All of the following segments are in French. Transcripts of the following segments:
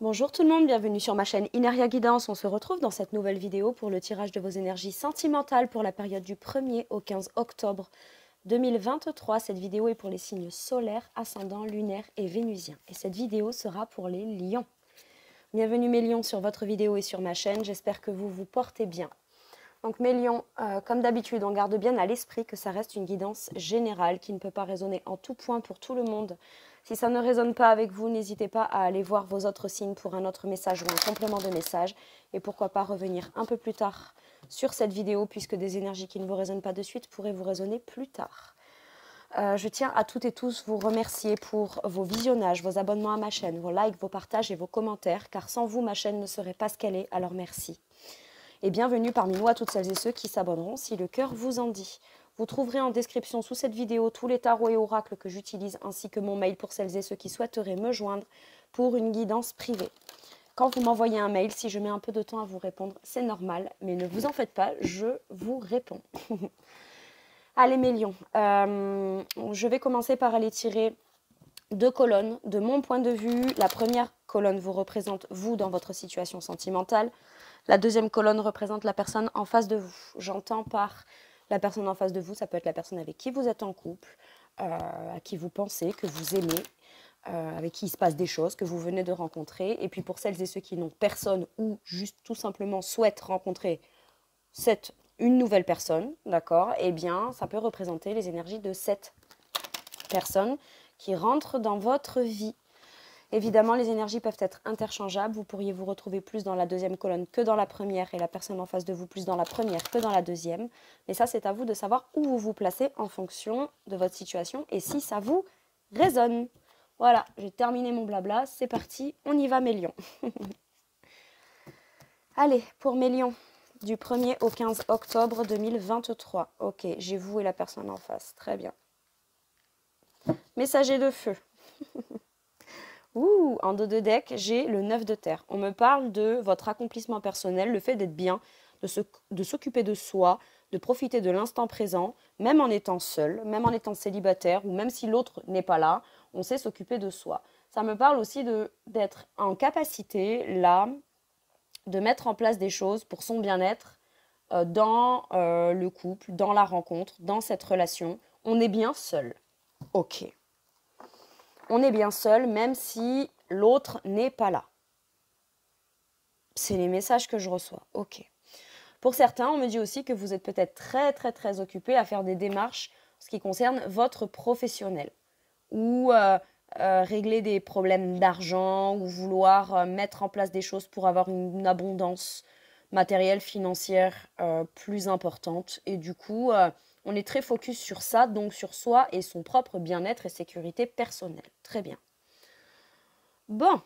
Bonjour tout le monde, bienvenue sur ma chaîne Ineria Guidance. On se retrouve dans cette nouvelle vidéo pour le tirage de vos énergies sentimentales pour la période du 1er au 15 octobre 2023. Cette vidéo est pour les signes solaires, ascendants, lunaires et vénusiens. Et cette vidéo sera pour les lions. Bienvenue mes lions sur votre vidéo et sur ma chaîne. J'espère que vous vous portez bien. Donc mes euh, comme d'habitude, on garde bien à l'esprit que ça reste une guidance générale qui ne peut pas résonner en tout point pour tout le monde. Si ça ne résonne pas avec vous, n'hésitez pas à aller voir vos autres signes pour un autre message ou un complément de message. Et pourquoi pas revenir un peu plus tard sur cette vidéo, puisque des énergies qui ne vous résonnent pas de suite pourraient vous résonner plus tard. Euh, je tiens à toutes et tous vous remercier pour vos visionnages, vos abonnements à ma chaîne, vos likes, vos partages et vos commentaires, car sans vous, ma chaîne ne serait pas ce qu'elle est, alors merci. Et bienvenue parmi nous à toutes celles et ceux qui s'abonneront si le cœur vous en dit. Vous trouverez en description sous cette vidéo tous les tarots et oracles que j'utilise ainsi que mon mail pour celles et ceux qui souhaiteraient me joindre pour une guidance privée. Quand vous m'envoyez un mail, si je mets un peu de temps à vous répondre, c'est normal, mais ne vous en faites pas, je vous réponds. Allez mes lions, euh, je vais commencer par aller tirer deux colonnes de mon point de vue. La première colonne vous représente vous dans votre situation sentimentale. La deuxième colonne représente la personne en face de vous. J'entends par la personne en face de vous, ça peut être la personne avec qui vous êtes en couple, euh, à qui vous pensez, que vous aimez, euh, avec qui il se passe des choses, que vous venez de rencontrer. Et puis pour celles et ceux qui n'ont personne ou juste tout simplement souhaitent rencontrer une nouvelle personne, d'accord, eh bien ça peut représenter les énergies de cette personne qui rentre dans votre vie. Évidemment, les énergies peuvent être interchangeables. Vous pourriez vous retrouver plus dans la deuxième colonne que dans la première et la personne en face de vous plus dans la première que dans la deuxième. Mais ça, c'est à vous de savoir où vous vous placez en fonction de votre situation et si ça vous résonne. Voilà, j'ai terminé mon blabla. C'est parti, on y va mes lions. Allez, pour mes lions, du 1er au 15 octobre 2023. Ok, j'ai vous et la personne en face. Très bien. Messager de feu. Ouh, en dos de deck, j'ai le 9 de terre. On me parle de votre accomplissement personnel, le fait d'être bien, de s'occuper de, soi, de profiter de l'instant présent, même en étant seul, même en étant célibataire, ou même si l'autre n'est pas là, on sait s'occuper de soi. Ça me parle aussi d'être en capacité, là, de mettre en place des choses pour son bien-être euh, dans euh, le couple, dans la rencontre, dans cette relation. On est bien seul. Ok on est bien seul, même si l'autre n'est pas là. C'est les messages que je reçois. Ok. Pour certains, on me dit aussi que vous êtes peut-être très très très occupé à faire des démarches en ce qui concerne votre professionnel ou euh, euh, régler des problèmes d'argent ou vouloir euh, mettre en place des choses pour avoir une, une abondance matérielle, financière plus importante. Et du coup, on est très focus sur ça, donc sur soi et son propre bien-être et sécurité personnelle. Très bien. Bon,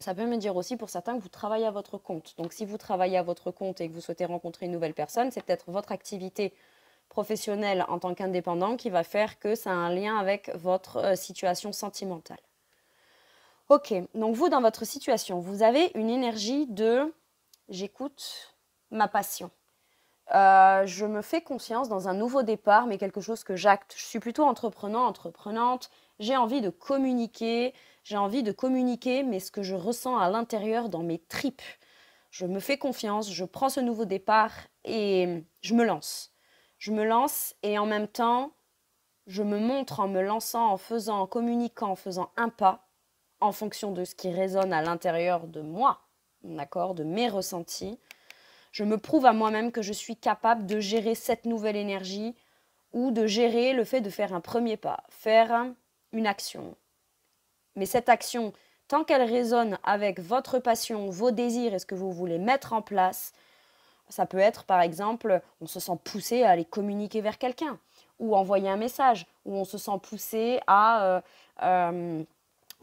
ça peut me dire aussi pour certains que vous travaillez à votre compte. Donc si vous travaillez à votre compte et que vous souhaitez rencontrer une nouvelle personne, c'est peut-être votre activité professionnelle en tant qu'indépendant qui va faire que ça a un lien avec votre euh, situation sentimentale. Ok, donc vous, dans votre situation, vous avez une énergie de j'écoute ma passion. Euh, je me fais confiance dans un nouveau départ, mais quelque chose que j'acte. Je suis plutôt entreprenant, entreprenante. J'ai envie de communiquer, j'ai envie de communiquer, mais ce que je ressens à l'intérieur dans mes tripes. Je me fais confiance, je prends ce nouveau départ et je me lance. Je me lance et en même temps, je me montre en me lançant, en faisant, en communiquant, en faisant un pas en fonction de ce qui résonne à l'intérieur de moi, d'accord, de mes ressentis je me prouve à moi-même que je suis capable de gérer cette nouvelle énergie ou de gérer le fait de faire un premier pas, faire une action. Mais cette action, tant qu'elle résonne avec votre passion, vos désirs et ce que vous voulez mettre en place, ça peut être par exemple, on se sent poussé à aller communiquer vers quelqu'un, ou envoyer un message, ou on se sent poussé à... Euh, euh,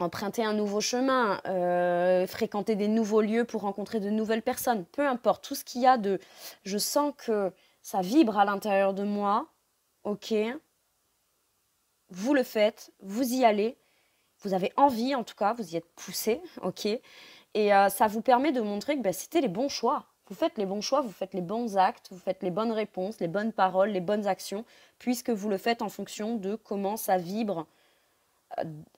emprunter un nouveau chemin, euh, fréquenter des nouveaux lieux pour rencontrer de nouvelles personnes, peu importe, tout ce qu'il y a de... Je sens que ça vibre à l'intérieur de moi, ok, vous le faites, vous y allez, vous avez envie en tout cas, vous y êtes poussé, ok, et euh, ça vous permet de montrer que ben, c'était les bons choix. Vous faites les bons choix, vous faites les bons actes, vous faites les bonnes réponses, les bonnes paroles, les bonnes actions, puisque vous le faites en fonction de comment ça vibre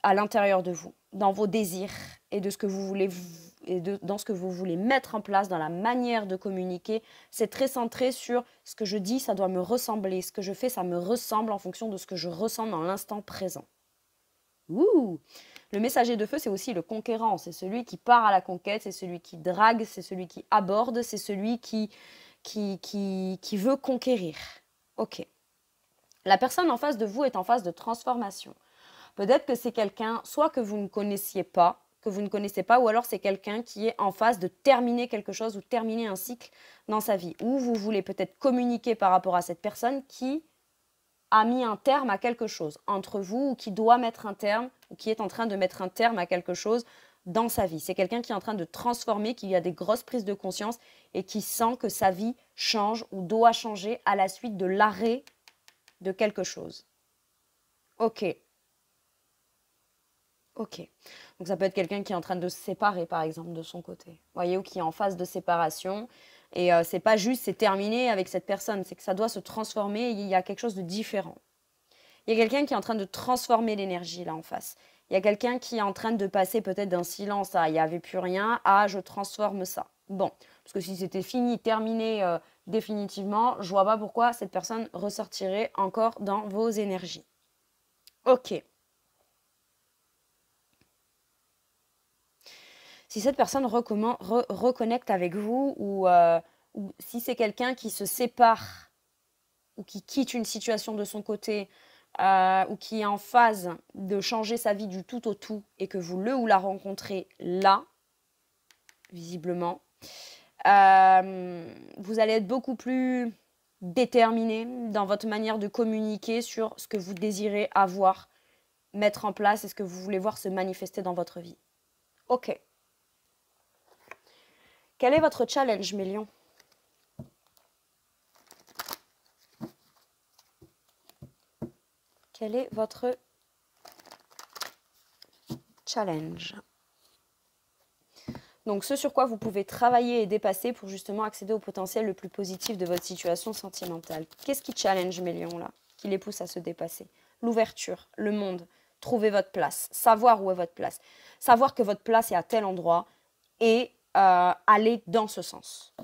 à l'intérieur de vous, dans vos désirs et de ce que vous voulez et dans ce que vous voulez mettre en place, dans la manière de communiquer. C'est très centré sur ce que je dis, ça doit me ressembler, ce que je fais, ça me ressemble en fonction de ce que je ressens dans l'instant présent. Ouh le messager de feu, c'est aussi le conquérant, c'est celui qui part à la conquête, c'est celui qui drague, c'est celui qui aborde, c'est celui qui, qui, qui, qui veut conquérir. Ok. La personne en face de vous est en phase de transformation. Peut-être que c'est quelqu'un, soit que vous ne connaissiez pas, que vous ne connaissez pas, ou alors c'est quelqu'un qui est en phase de terminer quelque chose ou terminer un cycle dans sa vie, ou vous voulez peut-être communiquer par rapport à cette personne qui a mis un terme à quelque chose entre vous, ou qui doit mettre un terme, ou qui est en train de mettre un terme à quelque chose dans sa vie. C'est quelqu'un qui est en train de transformer, qui a des grosses prises de conscience et qui sent que sa vie change ou doit changer à la suite de l'arrêt de quelque chose. Ok, Ok. Donc ça peut être quelqu'un qui est en train de se séparer, par exemple, de son côté. Voyez, ou qui est en phase de séparation. Et ce euh, c'est pas juste, c'est terminé avec cette personne. C'est que ça doit se transformer. il y a quelque chose de différent. Il y a quelqu'un qui est en train de transformer l'énergie là en face. Il y a quelqu'un qui est en train de passer peut-être d'un silence à il n'y avait plus rien à je transforme ça. Bon, parce que si c'était fini, terminé euh, définitivement, je vois pas pourquoi cette personne ressortirait encore dans vos énergies. Ok. si cette personne reconnecte avec vous euh, ou, si c'est quelqu'un qui se sépare ou qui quitte une situation de son côté euh, ou qui est en phase de changer sa vie du tout au tout et que vous le ou la rencontrez là, visiblement, euh, vous allez être beaucoup plus déterminé dans votre manière de communiquer sur ce que vous désirez avoir, mettre en place et ce que vous voulez voir se manifester dans votre vie. OK. Quel est votre challenge, Mélion Quel est votre challenge donc ce sur quoi vous pouvez travailler et dépasser pour justement accéder au potentiel le plus positif de votre situation sentimentale. Qu'est-ce qui challenge mes là Qui les pousse à se dépasser L'ouverture, le monde, trouver votre place, savoir où est votre place, savoir que votre place est à tel endroit et euh, aller dans ce sens,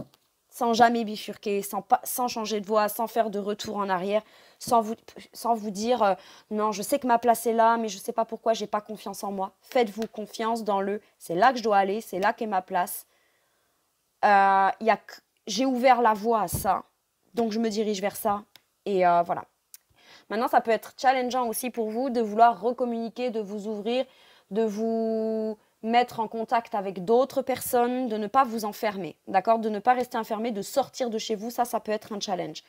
sans jamais bifurquer, sans, changer de voie, sans faire de retour en arrière, sans vous, sans vous dire euh, non, je sais que ma place est là, mais je ne sais pas pourquoi j'ai pas confiance en moi. Faites-vous confiance dans le c'est là que je dois aller, c'est là qu'est ma place. Euh, j'ai ouvert la voie à ça, donc je me dirige vers ça, et euh, voilà. Maintenant, ça peut être challengeant aussi pour vous de vouloir recommuniquer, de vous ouvrir, de vous mettre en contact avec d'autres personnes, de ne pas vous enfermer, d'accord De ne pas rester enfermé, de sortir de chez vous, ça, ça peut être un challenge.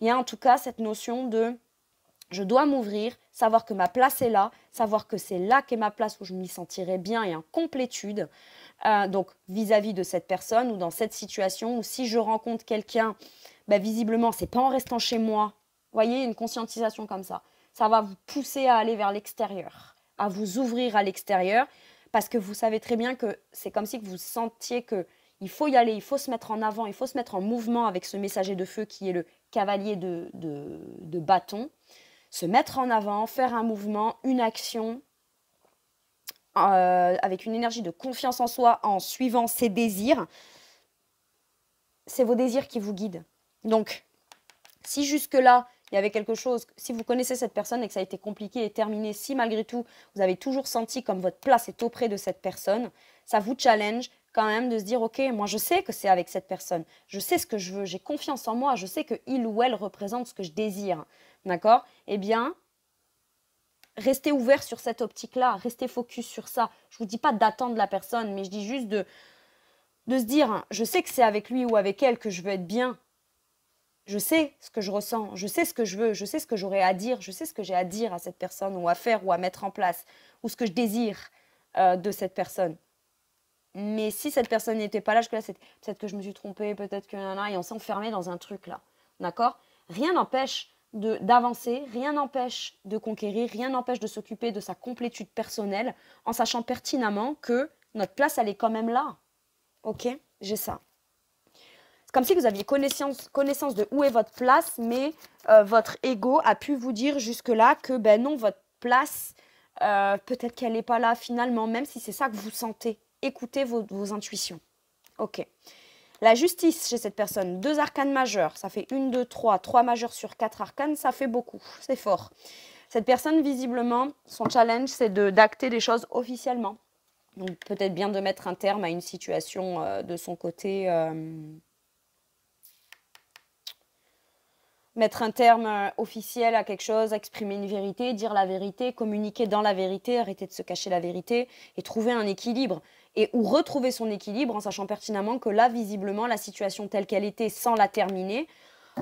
Il y a en tout cas cette notion de je dois m'ouvrir, savoir que ma place est là, savoir que c'est là qu'est ma place où je m'y sentirai bien et en complétude. Euh, donc vis-à-vis de cette personne ou dans cette situation, ou si je rencontre quelqu'un, visiblement, visiblement, c'est pas en restant chez moi. Voyez, une conscientisation comme ça. Ça va vous pousser à aller vers l'extérieur, à vous ouvrir à l'extérieur parce que vous savez très bien que c'est comme si vous sentiez que il faut y aller, il faut se mettre en avant, il faut se mettre en mouvement avec ce messager de feu qui est le cavalier de, bâton. Se mettre en avant, faire un mouvement, une action, euh, avec une énergie de confiance en soi, en suivant ses désirs. C'est vos désirs qui vous guident. Donc, si jusque-là, il y avait quelque chose, si vous connaissez cette personne et que ça a été compliqué et terminé, si malgré tout vous avez toujours senti comme votre place est auprès de cette personne, ça vous challenge quand même de se dire, OK, moi je sais que c'est avec cette personne, je sais ce que je veux, j'ai confiance en moi, je sais que il ou elle représente ce que je désire. D'accord Eh bien, restez ouvert sur cette optique-là, restez focus sur ça. Je vous dis pas d'attendre la personne, mais je dis juste de, de se dire, je sais que c'est avec lui ou avec elle que je veux être bien, je sais ce que je ressens, je sais ce que je veux, je sais ce que j'aurai à dire, je sais ce que j'ai à dire à cette personne ou à faire ou à mettre en place ou ce que je désire euh, de cette personne. Mais si cette personne n'était pas là, je là, peut-être que je me suis trompée, peut-être que là, et on s'est enfermé dans un truc là, d'accord Rien n'empêche d'avancer, rien n'empêche de conquérir, rien n'empêche de s'occuper de sa complétude personnelle en sachant pertinemment que notre place elle est quand même là, ok J'ai ça comme si vous aviez connaissance, connaissance de où est votre place, mais euh, votre ego a pu vous dire jusque-là que ben non, votre place, euh, peut-être qu'elle n'est pas là finalement, même si c'est ça que vous sentez. Écoutez vos, intuitions. Ok. La justice chez cette personne, deux arcanes majeurs, ça fait une, deux, trois, trois majeurs sur quatre arcanes, ça fait beaucoup, c'est fort. Cette personne, visiblement, son challenge, c'est d'acter des choses officiellement. Donc peut-être bien de mettre un terme à une situation euh, de son côté. mettre un terme euh, officiel à quelque chose, exprimer une vérité, dire la vérité, communiquer dans la vérité, arrêter de se cacher la vérité et trouver un équilibre. Et ou retrouver son équilibre en sachant pertinemment que là, visiblement, la situation telle qu'elle était sans la terminer,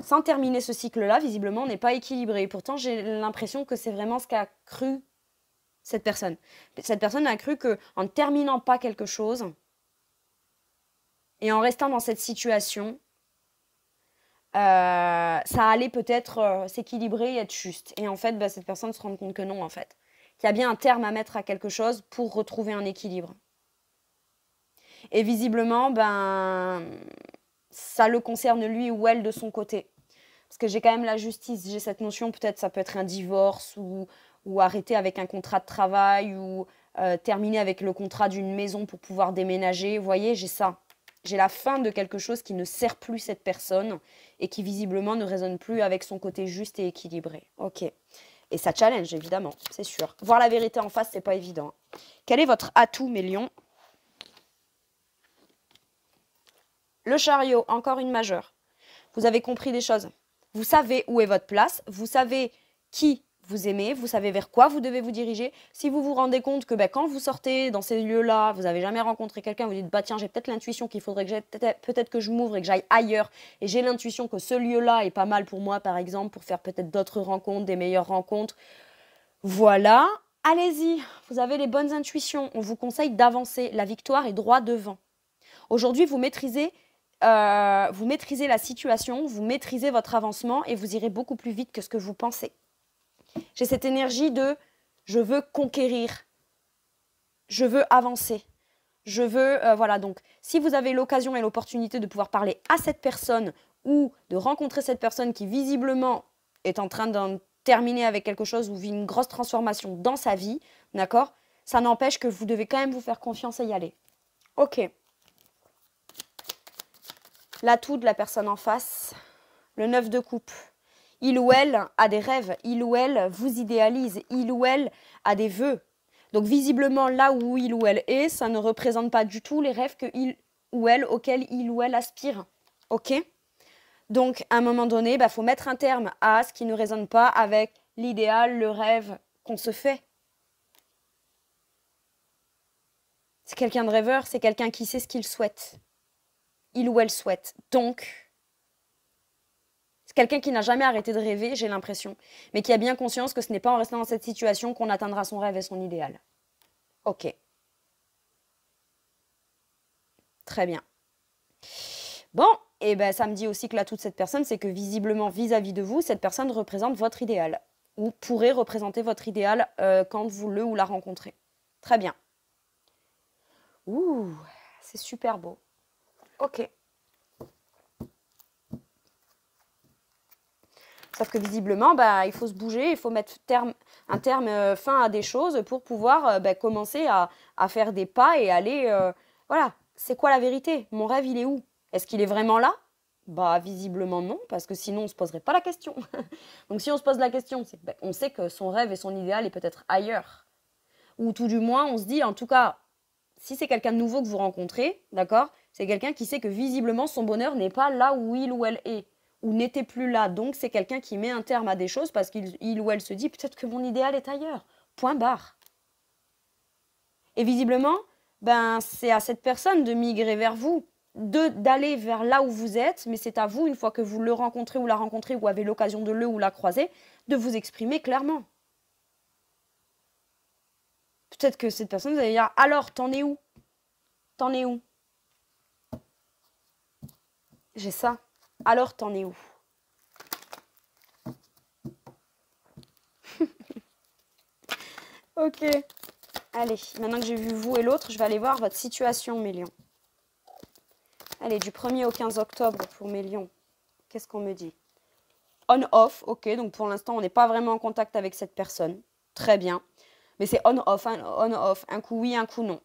sans terminer ce cycle-là, visiblement, on n'est pas équilibré. pourtant, j'ai l'impression que c'est vraiment ce qu'a cru cette personne. Cette personne a cru que en ne terminant pas quelque chose et en restant dans cette situation, euh, ça allait peut-être euh, s'équilibrer et être juste. Et en fait, bah, cette personne se rend compte que non, en fait. Qu'il y a bien un terme à mettre à quelque chose pour retrouver un équilibre. Et visiblement, ben, ça le concerne lui ou elle de son côté. Parce que j'ai quand même la justice, j'ai cette notion, peut-être ça peut être un divorce ou, arrêter avec un contrat de travail ou euh, terminer avec le contrat d'une maison pour pouvoir déménager. Vous voyez, j'ai ça j'ai la fin de quelque chose qui ne sert plus cette personne et qui visiblement ne résonne plus avec son côté juste et équilibré. Ok. Et ça challenge évidemment, c'est sûr. Voir la vérité en face, c'est pas évident. Quel est votre atout, mes lions Le chariot, encore une majeure. Vous avez compris des choses. Vous savez où est votre place. Vous savez qui vous aimez, vous savez vers quoi vous devez vous diriger. Si vous vous rendez compte que ben, quand vous sortez dans ces lieux-là, vous n'avez jamais rencontré quelqu'un, vous dites bah tiens j'ai peut-être l'intuition qu'il faudrait que peut-être que je m'ouvre et que j'aille ailleurs et j'ai l'intuition que ce lieu-là est pas mal pour moi par exemple pour faire peut-être d'autres rencontres, des meilleures rencontres. Voilà, allez-y, vous avez les bonnes intuitions, on vous conseille d'avancer, la victoire est droit devant. Aujourd'hui, vous maîtrisez euh, vous maîtrisez la situation, vous maîtrisez votre avancement et vous irez beaucoup plus vite que ce que vous pensez. J'ai cette énergie de je veux conquérir, je veux avancer, je veux euh, voilà donc si vous avez l'occasion et l'opportunité de pouvoir parler à cette personne ou de rencontrer cette personne qui visiblement est en train d'en terminer avec quelque chose ou vit une grosse transformation dans sa vie, d'accord Ça n'empêche que vous devez quand même vous faire confiance et y aller. Ok. L'atout de la personne en face, le 9 de coupe. Il ou elle a des rêves, il ou elle vous idéalise, il ou elle a des vœux. Donc visiblement, là où il ou elle est, ça ne représente pas du tout les rêves que il ou elle, auxquels il ou elle aspire. OK Donc, à un moment donné, il bah, faut mettre un terme à ce qui ne résonne pas avec l'idéal, le rêve qu'on se fait. C'est quelqu'un de rêveur, c'est quelqu'un qui sait ce qu'il souhaite. Il ou elle souhaite. Donc, c'est quelqu'un qui n'a jamais arrêté de rêver, j'ai l'impression, mais qui a bien conscience que ce n'est pas en restant dans cette situation qu'on atteindra son rêve et son idéal. Ok. Très bien. Bon, et eh ben ça me dit aussi que là, toute cette personne, c'est que visiblement, vis-à-vis de vous, cette personne représente votre idéal, ou pourrait représenter votre idéal euh, quand vous le ou la rencontrez. Très bien. Ouh, c'est super beau. Ok. Sauf que visiblement, bah, il faut se bouger, il faut mettre terme, un terme euh, fin à des choses pour pouvoir euh, bah, commencer à, faire des pas et aller. Euh, voilà, c'est quoi la vérité Mon rêve, il est où Est-ce qu'il est vraiment là Bah, visiblement non, parce que sinon, on ne se poserait pas la question. Donc, si on se pose la question, bah, on sait que son rêve et son idéal est peut-être ailleurs. Ou tout du moins, on se dit, en tout cas, si c'est quelqu'un de nouveau que vous rencontrez, d'accord C'est quelqu'un qui sait que visiblement son bonheur n'est pas là où il ou elle est ou n'était plus là. Donc c'est quelqu'un qui met un terme à des choses parce qu'il ou elle se dit peut-être que mon idéal est ailleurs. Point barre. Et visiblement, ben, c'est à cette personne de migrer vers vous, de d'aller vers là où vous êtes, mais c'est à vous, une fois que vous le rencontrez ou la rencontrez ou avez l'occasion de le ou la croiser, de vous exprimer clairement. Peut-être que cette personne, vous allez dire alors, t'en es où T'en es où J'ai ça. Alors t'en es où Ok. Allez, maintenant que j'ai vu vous et l'autre, je vais aller voir votre situation, mes lions. Allez, du 1er au 15 octobre pour mes lions. Qu'est-ce qu'on me dit On-off, ok, donc pour l'instant, on n'est pas vraiment en contact avec cette personne. Très bien. Mais c'est on-off, hein, on-off, un coup oui, un coup non.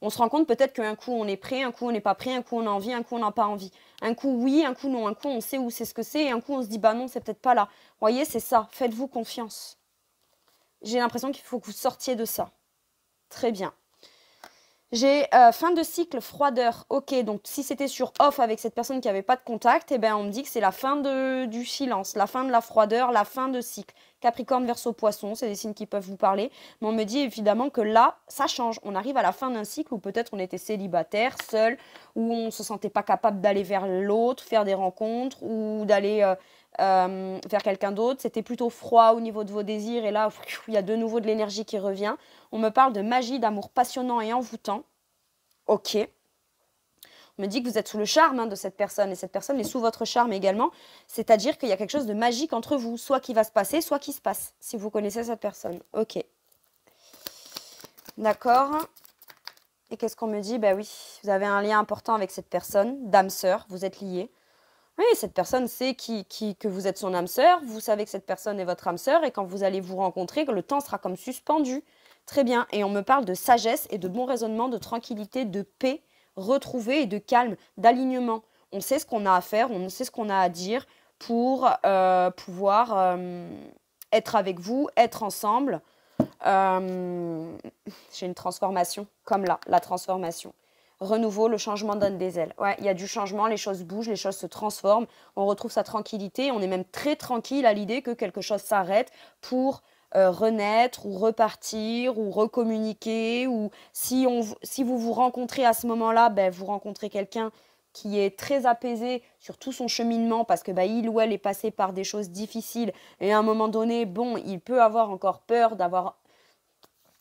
On se rend compte peut-être qu'un coup on est prêt, un coup on n'est pas prêt, un coup on a envie, un coup on n'a pas envie. Un coup oui, un coup non, un coup on sait où c'est ce que c'est, et un coup on se dit bah non, c'est peut-être pas là. Vous voyez, c'est ça, faites-vous confiance. J'ai l'impression qu'il faut que vous sortiez de ça. Très bien. J'ai euh, fin de cycle froideur. Ok, donc si c'était sur off avec cette personne qui n'avait pas de contact, eh ben, on me dit que c'est la fin de, du silence, la fin de la froideur, la fin de cycle. Capricorne, Verseau, Poisson, c'est des signes qui peuvent vous parler. Mais on me dit évidemment que là, ça change. On arrive à la fin d'un cycle où peut-être on était célibataire, seul, où on ne se sentait pas capable d'aller vers l'autre, faire des rencontres ou d'aller euh, euh, vers quelqu'un d'autre. C'était plutôt froid au niveau de vos désirs et là, il y a de nouveau de l'énergie qui revient. On me parle de magie, d'amour passionnant et envoûtant. Ok me dit que vous êtes sous le charme hein, de cette personne et cette personne est sous votre charme également. C'est-à-dire qu'il y a quelque chose de magique entre vous, soit qui va se passer, soit qui se passe, si vous connaissez cette personne. Ok. D'accord. Et qu'est-ce qu'on me dit Ben oui, vous avez un lien important avec cette personne, d'âme sœur, vous êtes liés. Oui, cette personne sait qui, qui, que vous êtes son âme sœur, vous savez que cette personne est votre âme sœur, et quand vous allez vous rencontrer, le temps sera comme suspendu. Très bien, et on me parle de sagesse et de bon raisonnement, de tranquillité, de paix, retrouver et de calme, d'alignement. On sait ce qu'on a à faire, on sait ce qu'on a à dire pour euh, pouvoir euh, être avec vous, être ensemble. Euh, j'ai une transformation, comme là, la transformation renouveau, le changement donne des ailes. il y a du changement, les choses bougent, les choses se transforment, on retrouve sa tranquillité, on est même très tranquille à l'idée que quelque chose s'arrête pour euh, renaître ou repartir ou recommuniquer ou si, on, si vous vous rencontrez à ce moment-là, ben, vous rencontrez quelqu'un qui est très apaisé sur tout son cheminement parce que ben, il ou elle est passé par des choses difficiles et à un moment donné, bon, il peut avoir encore peur d'avoir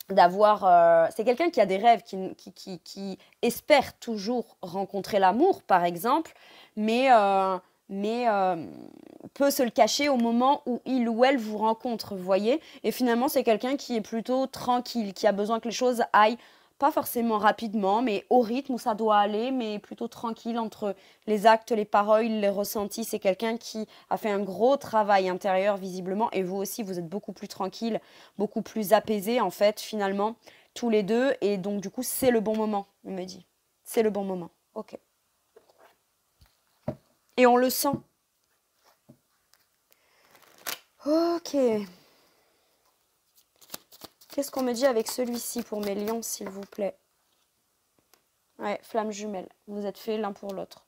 d'avoir euh, c'est quelqu'un qui a des rêves qui, qui, espère toujours rencontrer l'amour par exemple mais euh, mais euh, peut se le cacher au moment où il ou elle vous rencontre, vous voyez. Et finalement, c'est quelqu'un qui est plutôt tranquille, qui a besoin que les choses aillent pas forcément rapidement, mais au rythme où ça doit aller, mais plutôt tranquille entre les actes, les paroles, les ressentis. C'est quelqu'un qui a fait un gros travail intérieur visiblement, et vous aussi, vous êtes beaucoup plus tranquille, beaucoup plus apaisé en fait, finalement, tous les deux. Et donc, du coup, c'est le bon moment, il me dit. C'est le bon moment. Ok. Et on le sent. Ok. Qu'est-ce qu'on me dit avec celui-ci pour mes lions, s'il vous plaît Ouais, flamme jumelle. Vous êtes fait l'un pour l'autre.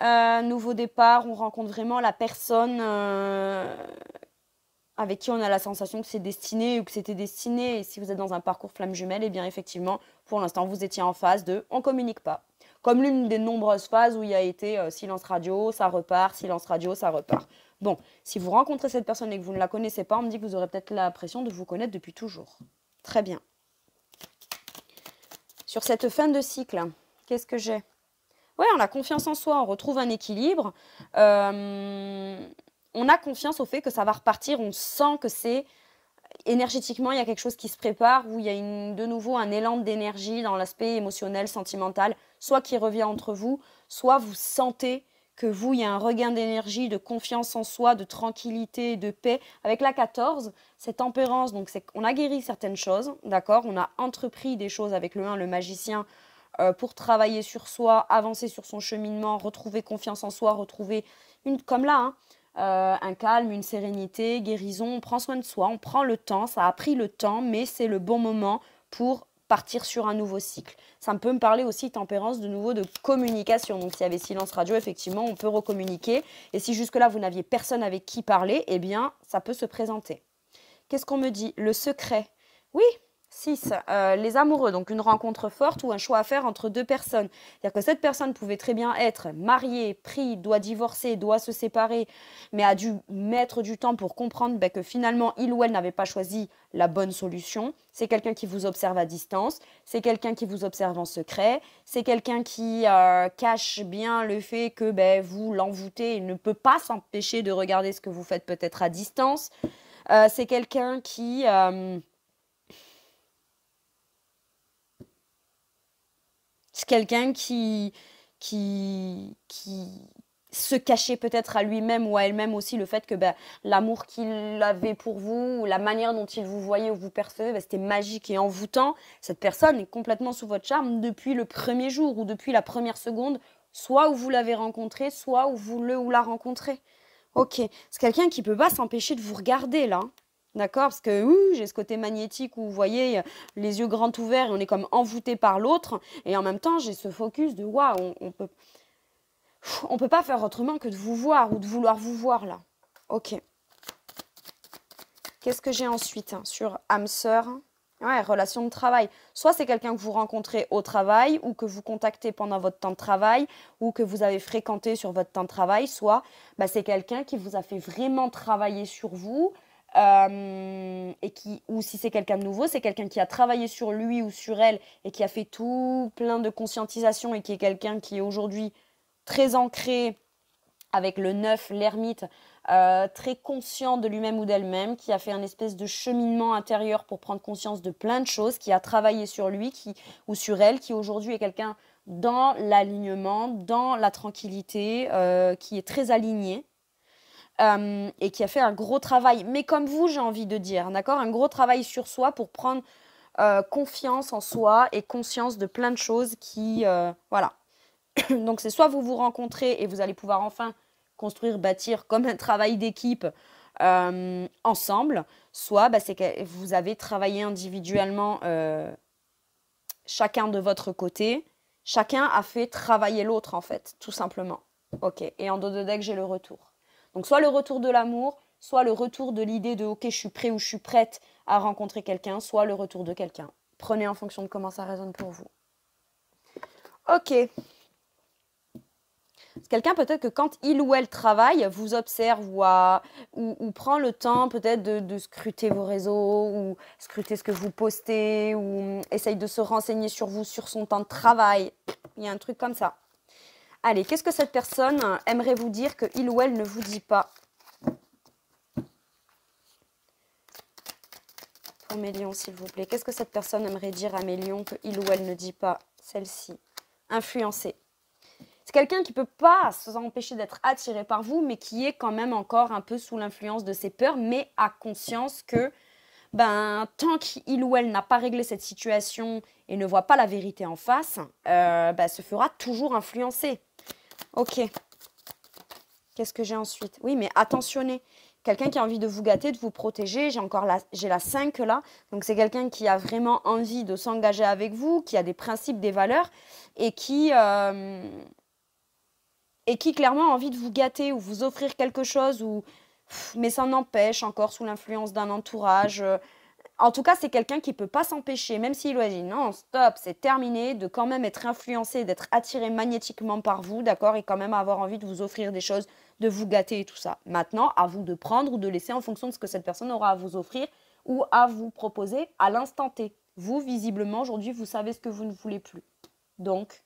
Euh, nouveau départ, on rencontre vraiment la personne euh, avec qui on a la sensation que c'est destiné ou que c'était destiné. Et si vous êtes dans un parcours flamme jumelle, et eh bien effectivement, pour l'instant, vous étiez en phase de on communique pas comme l'une des nombreuses phases où il y a été euh, silence radio, ça repart, silence radio, ça repart. Bon, si vous rencontrez cette personne et que vous ne la connaissez pas, on me dit que vous aurez peut-être l'impression de vous connaître depuis toujours. Très bien. Sur cette fin de cycle, qu'est-ce que j'ai Ouais, on a confiance en soi, on retrouve un équilibre. Euh, on a confiance au fait que ça va repartir, on sent que c'est énergétiquement, il y a quelque chose qui se prépare, où il y a de nouveau un élan d'énergie dans l'aspect émotionnel, sentimental soit qui revient entre vous, soit vous sentez que vous, il y a un regain d'énergie, de confiance en soi, de tranquillité, de paix. Avec la 14, cette tempérance, donc c'est a guéri certaines choses, d'accord On a entrepris des choses avec le 1, le magicien, euh, pour travailler sur soi, avancer sur son cheminement, retrouver confiance en soi, retrouver, une, comme là, hein, euh, un calme, une sérénité, guérison. On prend soin de soi, on prend le temps, ça a pris le temps, mais c'est le bon moment pour partir sur un nouveau cycle. Ça peut me parler aussi, tempérance, de nouveau de communication. Donc s'il y avait silence radio, effectivement, on peut recommuniquer. Et si jusque-là, vous n'aviez personne avec qui parler, eh bien, ça peut se présenter. Qu'est-ce qu'on me dit Le secret. Oui, 6. Euh, les amoureux, donc une rencontre forte ou un choix à faire entre deux personnes. C'est-à-dire que cette personne pouvait très bien être mariée, pris, doit divorcer, doit se séparer, mais a dû mettre du temps pour comprendre ben, que finalement, il ou elle n'avait pas choisi la bonne solution. C'est quelqu'un qui vous observe à distance, c'est quelqu'un qui vous observe en secret, c'est quelqu'un qui euh, cache bien le fait que ben, vous l'envoûtez, et ne peut pas s'empêcher de regarder ce que vous faites peut-être à distance. Euh, c'est quelqu'un qui... C'est quelqu'un qui, qui, qui se cachait peut-être à lui-même ou à elle-même aussi le fait que bah, l'amour qu'il avait pour vous, ou la manière dont il vous voyait ou vous percevait, bah, c'était magique et envoûtant. Cette personne est complètement sous votre charme depuis le premier jour ou depuis la première seconde, soit où vous l'avez rencontré, soit où vous le ou la rencontrez. Ok, c'est quelqu'un qui peut pas s'empêcher de vous regarder là. Hein. D'accord Parce que oui, j'ai ce côté magnétique où vous voyez les yeux grands ouverts et on est comme envoûté par l'autre. Et en même temps, j'ai ce focus de waouh, on, ne peut. On peut pas faire autrement que de vous voir ou de vouloir vous voir là. Ok. Qu'est-ce que j'ai ensuite hein, sur âme sœur Ouais, relation de travail. Soit c'est quelqu'un que vous rencontrez au travail ou que vous contactez pendant votre temps de travail ou que vous avez fréquenté sur votre temps de travail, soit bah, c'est quelqu'un qui vous a fait vraiment travailler sur vous, euh, et qui, ou si c'est quelqu'un de nouveau, c'est quelqu'un qui a travaillé sur lui ou sur elle et qui a fait tout plein de conscientisation et qui est quelqu'un qui est aujourd'hui très ancré avec le neuf, l'ermite, euh, très conscient de lui-même ou d'elle-même, qui a fait un espèce de cheminement intérieur pour prendre conscience de plein de choses, qui a travaillé sur lui qui, ou sur elle, qui aujourd'hui est quelqu'un dans l'alignement, dans la tranquillité, euh, qui est très aligné euh, et qui a fait un gros travail. Mais comme vous, j'ai envie de dire, d'accord Un gros travail sur soi pour prendre euh, confiance en soi et conscience de plein de choses qui... Euh, voilà. Donc c'est soit vous vous rencontrez et vous allez pouvoir enfin construire, bâtir comme un travail d'équipe ensemble, soit bah, c'est que vous avez travaillé individuellement chacun de votre côté, chacun a fait travailler l'autre en fait, tout simplement. Ok, et en dos de deck, j'ai le retour. Donc soit le retour de l'amour, soit le retour de l'idée de OK, je suis prêt ou je suis prête à rencontrer quelqu'un, soit le retour de quelqu'un. Prenez en fonction de comment ça résonne pour vous. OK. Quelqu'un peut-être que quand il ou elle travaille, vous observe ou, prend le temps peut-être de, de, scruter vos réseaux ou scruter ce que vous postez ou hum, essaye de se renseigner sur vous, sur son temps de travail. Il y a un truc comme ça. Allez, qu'est-ce que cette personne aimerait vous dire que il ou elle ne vous dit pas Pour Mélion, s'il vous plaît. Qu'est-ce que cette personne aimerait dire à Mélion que il ou elle ne dit pas Celle-ci. influencée, C'est quelqu'un qui ne peut pas s'empêcher d'être attiré par vous, mais qui est quand même encore un peu sous l'influence de ses peurs, mais a conscience que ben, tant qu'il ou elle n'a pas réglé cette situation et ne voit pas la vérité en face, elle euh, ben, se fera toujours influencer. Ok. Qu'est-ce que j'ai ensuite Oui, mais attentionnez. Quelqu'un qui a envie de vous gâter, de vous protéger. J'ai encore la, j'ai la 5 là. Donc c'est quelqu'un qui a vraiment envie de s'engager avec vous, qui a des principes, des valeurs et qui, euh, et qui clairement a envie de vous gâter ou vous offrir quelque chose ou mais ça n'empêche encore sous l'influence d'un entourage. Euh, en tout cas, c'est quelqu'un qui ne peut pas s'empêcher, même s'il lui dit non, stop, c'est terminé, de quand même être influencé, d'être attiré magnétiquement par vous, d'accord, et quand même avoir envie de vous offrir des choses, de vous gâter et tout ça. Maintenant, à vous de prendre ou de laisser en fonction de ce que cette personne aura à vous offrir ou à vous proposer à l'instant T. Vous, visiblement, aujourd'hui, vous savez ce que vous ne voulez plus. Donc,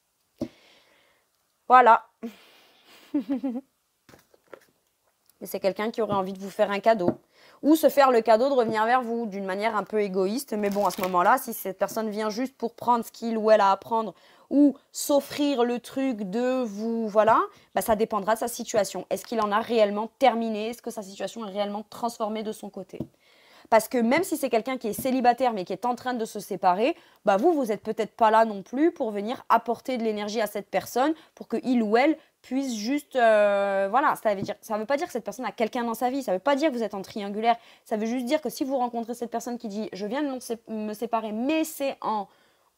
voilà. Mais c'est quelqu'un qui aurait envie de vous faire un cadeau ou se faire le cadeau de revenir vers vous d'une manière un peu égoïste. Mais bon, à ce moment-là, si cette personne vient juste pour prendre ce qu'il ou elle a à prendre ou s'offrir le truc de vous, voilà, bah, ça dépendra de sa situation. Est-ce qu'il en a réellement terminé Est-ce que sa situation est réellement transformée de son côté parce que même si c'est quelqu'un qui est célibataire mais qui est en train de se séparer, bah vous, vous n'êtes peut-être pas là non plus pour venir apporter de l'énergie à cette personne pour qu'il ou elle puisse juste euh, voilà ça veut dire ça veut pas dire que cette personne a quelqu'un dans sa vie ça veut pas dire que vous êtes en triangulaire ça veut juste dire que si vous rencontrez cette personne qui dit je viens de me séparer mais c'est en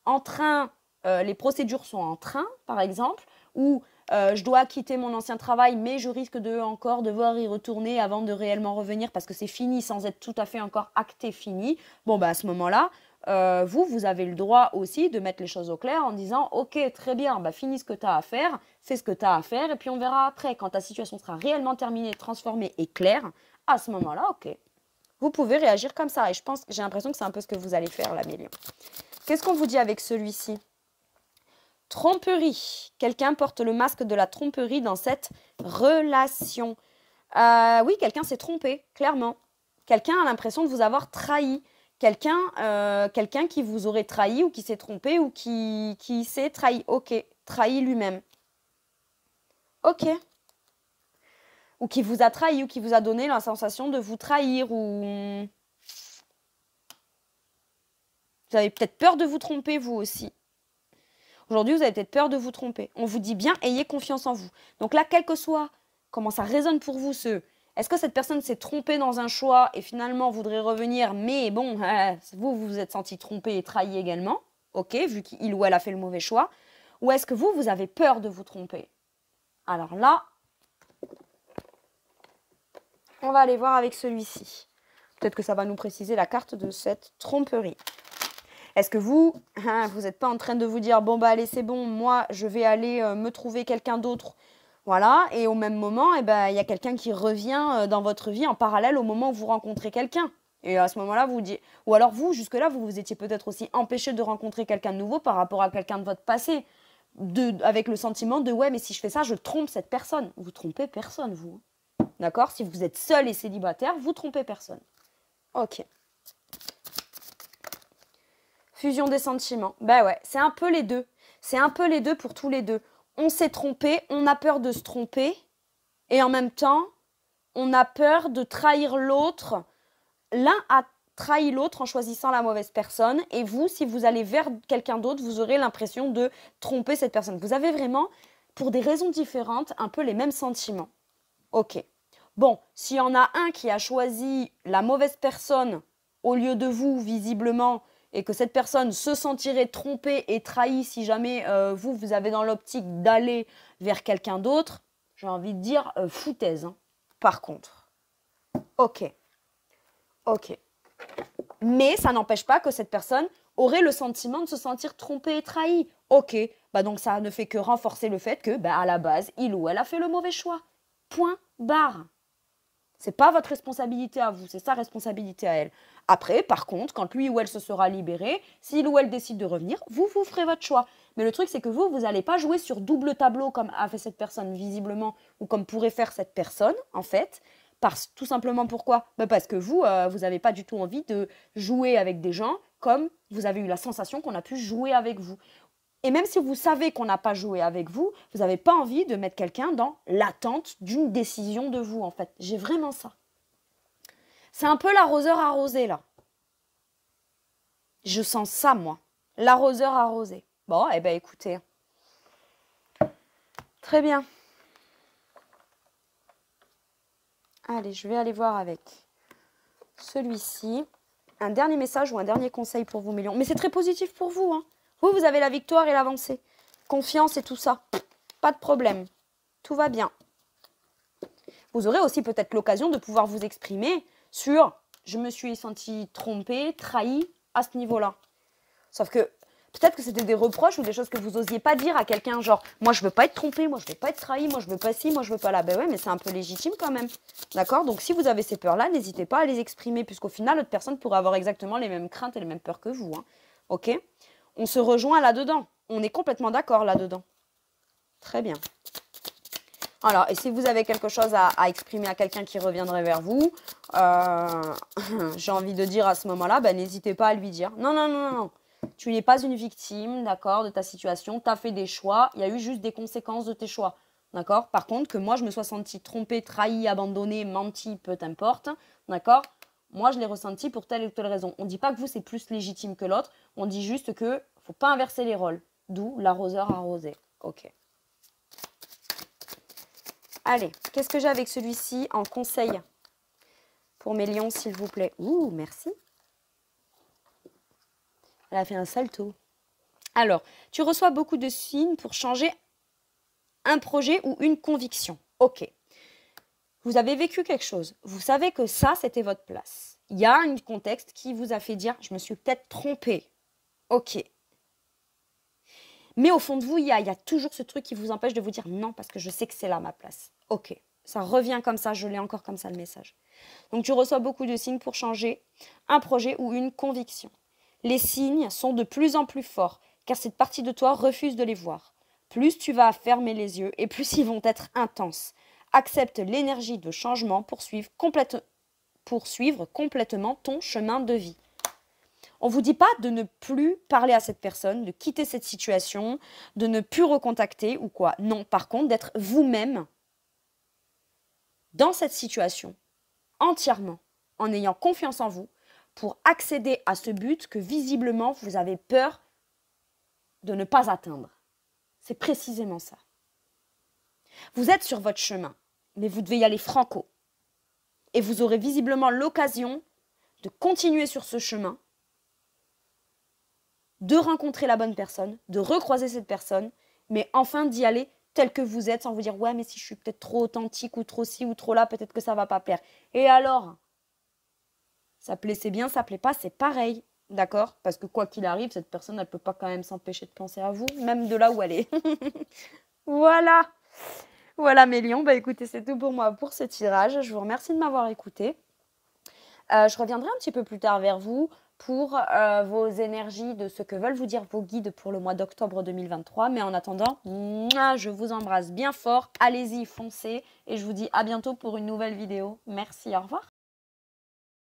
en train euh, les procédures sont en train par exemple ou euh, je dois quitter mon ancien travail mais je risque de encore devoir y retourner avant de réellement revenir parce que c'est fini sans être tout à fait encore acté fini bon bah à ce moment là euh, vous, vous avez le droit aussi de mettre les choses au clair en disant Ok, très bien, bah, finis ce que tu as à faire, fais ce que tu as à faire, et puis on verra après. Quand ta situation sera réellement terminée, transformée et claire, à ce moment-là, ok, vous pouvez réagir comme ça. Et je pense, j'ai l'impression que c'est un peu ce que vous allez faire, la Mélion. Qu'est-ce qu'on vous dit avec celui-ci Tromperie. Quelqu'un porte le masque de la tromperie dans cette relation. Euh, oui, quelqu'un s'est trompé, clairement. Quelqu'un a l'impression de vous avoir trahi. Euh, quelqu'un qui vous aurait trahi ou qui s'est trompé ou qui, s'est trahi. Ok, trahi lui-même. Ok. Ou qui vous a trahi ou qui vous a donné la sensation de vous trahir ou... Vous avez peut-être peur de vous tromper vous aussi. Aujourd'hui, vous avez peut-être peur de vous tromper. On vous dit bien, ayez confiance en vous. Donc là, quel que soit comment ça résonne pour vous, ce est-ce que cette personne s'est trompée dans un choix et finalement voudrait revenir, mais bon, vous, vous êtes senti trompé et trahi également, ok, vu qu'il ou elle a fait le mauvais choix, ou est-ce que vous, vous avez peur de vous tromper Alors là, on va aller voir avec celui-ci. Peut-être que ça va nous préciser la carte de cette tromperie. Est-ce que vous, vous n'êtes pas en train de vous dire, bon bah allez, c'est bon, moi, je vais aller euh, me trouver quelqu'un d'autre voilà, et au même moment, eh ben, il y a quelqu'un qui revient euh, dans votre vie en parallèle au moment où vous rencontrez quelqu'un. Et à ce moment-là, vous dites. Ou alors vous, jusque-là, vous vous étiez peut-être aussi empêché de rencontrer quelqu'un de nouveau par rapport à quelqu'un de votre passé. De, avec le sentiment de ouais, mais si je fais ça, je trompe cette personne. Vous trompez personne, vous. D'accord Si vous êtes seul et célibataire, vous trompez personne. Ok. Fusion des sentiments. Ben ouais, c'est un peu les deux. C'est un peu les deux pour tous les deux on s'est trompé, on a peur de se tromper, et en même temps, on a peur de trahir l'autre. L'un a trahi l'autre en choisissant la mauvaise personne, et vous, si vous allez vers quelqu'un d'autre, vous aurez l'impression de tromper cette personne. Vous avez vraiment, pour des raisons différentes, un peu les mêmes sentiments. Ok. Bon, s'il y en a un qui a choisi la mauvaise personne au lieu de vous, visiblement, et que cette personne se sentirait trompée et trahie si jamais euh, vous, vous avez dans l'optique d'aller vers quelqu'un d'autre, j'ai envie de dire euh, foutaise. Hein. par contre, ok, ok. Mais ça n'empêche pas que cette personne aurait le sentiment de se sentir trompée et trahie. Ok, bah donc ça ne fait que renforcer le fait que, bah, à la base, il ou elle a fait le mauvais choix. Point barre n'est pas votre responsabilité à vous, c'est sa responsabilité à elle. Après, par contre, quand lui ou elle se sera libéré, s'il ou elle décide de revenir, vous, vous ferez votre choix. Mais le truc, c'est que vous, vous n'allez pas jouer sur double tableau comme a fait cette personne, visiblement, ou comme pourrait faire cette personne, en fait. Parce, tout simplement pourquoi bah, Parce que vous, euh, vous n'avez pas du tout envie de jouer avec des gens comme vous avez eu la sensation qu'on a pu jouer avec vous. Et même si vous savez qu'on n'a pas joué avec vous, vous n'avez pas envie de mettre quelqu'un dans l'attente d'une décision de vous, en fait. J'ai vraiment ça. C'est un peu l'arroseur arrosé, là. Je sens ça, moi. L'arroseur arrosé. Bon, eh bien, écoutez. Très bien. Allez, je vais aller voir avec celui-ci. Un dernier message ou un dernier conseil pour vous, Million. Mais c'est très positif pour vous. Hein. Vous, vous avez la victoire et l'avancée. Confiance et tout ça. Pas de problème. Tout va bien. Vous aurez aussi peut-être l'occasion de pouvoir vous exprimer sur je me suis senti trompé, trahi à ce niveau-là. Sauf que peut-être que c'était des reproches ou des choses que vous n'osiez pas dire à quelqu'un, genre moi je veux pas être trompé, moi je veux pas être trahi, moi je veux pas ci, moi je veux pas là. Ben ouais, mais c'est un peu légitime quand même. D'accord Donc si vous avez ces peurs-là, n'hésitez pas à les exprimer, puisqu'au final, l'autre personne pourrait avoir exactement les mêmes craintes et les mêmes peurs que vous. Hein. Ok on se rejoint là-dedans. On est complètement d'accord là-dedans. Très bien. Alors, et si vous avez quelque chose à, exprimer à quelqu'un qui reviendrait vers vous, euh, j'ai envie de dire à ce moment-là, ben, n'hésitez pas à lui dire. Non, non, non, non, Tu n'es pas une victime, d'accord, de ta situation. Tu as fait des choix. Il y a eu juste des conséquences de tes choix. D'accord Par contre, que moi, je me sois sentie trompée, trahie, abandonnée, menti peu importe. D'accord moi je l'ai ressenti pour telle ou telle raison. On ne dit pas que vous c'est plus légitime que l'autre, on dit juste que faut pas inverser les rôles, d'où l'arroseur arrosé. Ok. Allez, qu'est-ce que j'ai avec celui-ci en conseil pour mes lions, s'il vous plaît Ouh, merci. Elle a fait un salto. Alors, tu reçois beaucoup de signes pour changer un projet ou une conviction. Ok. Vous avez vécu quelque chose. Vous savez que ça, c'était votre place. Il y a un contexte qui vous a fait dire, je me suis peut-être trompée. Ok. Mais au fond de vous, il y, a, toujours ce truc qui vous empêche de vous dire non, parce que je sais que c'est là ma place. Ok. Ça revient comme ça, je l'ai encore comme ça le message. Donc tu reçois beaucoup de signes pour changer un projet ou une conviction. Les signes sont de plus en plus forts, car cette partie de toi refuse de les voir. Plus tu vas fermer les yeux et plus ils vont être intenses. Accepte l'énergie de changement pour suivre, complètement ton chemin de vie. On ne vous dit pas de ne plus parler à cette personne, de quitter cette situation, de ne plus recontacter ou quoi. Non, par contre, d'être vous-même dans cette situation, entièrement, en ayant confiance en vous, pour accéder à ce but que visiblement vous avez peur de ne pas atteindre. C'est précisément ça. Vous êtes sur votre chemin mais vous devez y aller franco. Et vous aurez visiblement l'occasion de continuer sur ce chemin, de rencontrer la bonne personne, de recroiser cette personne, mais enfin d'y aller tel que vous êtes, sans vous dire ouais mais si je suis peut-être trop authentique ou trop ci ou trop là, peut-être que ça va pas plaire. Et alors, ça plaît c'est bien, ça plaît pas c'est pareil, d'accord Parce que quoi qu'il arrive, cette personne elle peut pas quand même s'empêcher de penser à vous, même de là où elle est. voilà. Voilà mes lions, bah, écoutez, c'est tout pour moi pour ce tirage. Je vous remercie de m'avoir écouté. Euh, je reviendrai un petit peu plus tard vers vous pour euh, vos énergies, de ce que veulent vous dire vos guides pour le mois d'octobre 2023. Mais en attendant, je vous embrasse bien fort. Allez-y, foncez. Et je vous dis à bientôt pour une nouvelle vidéo. Merci, au revoir.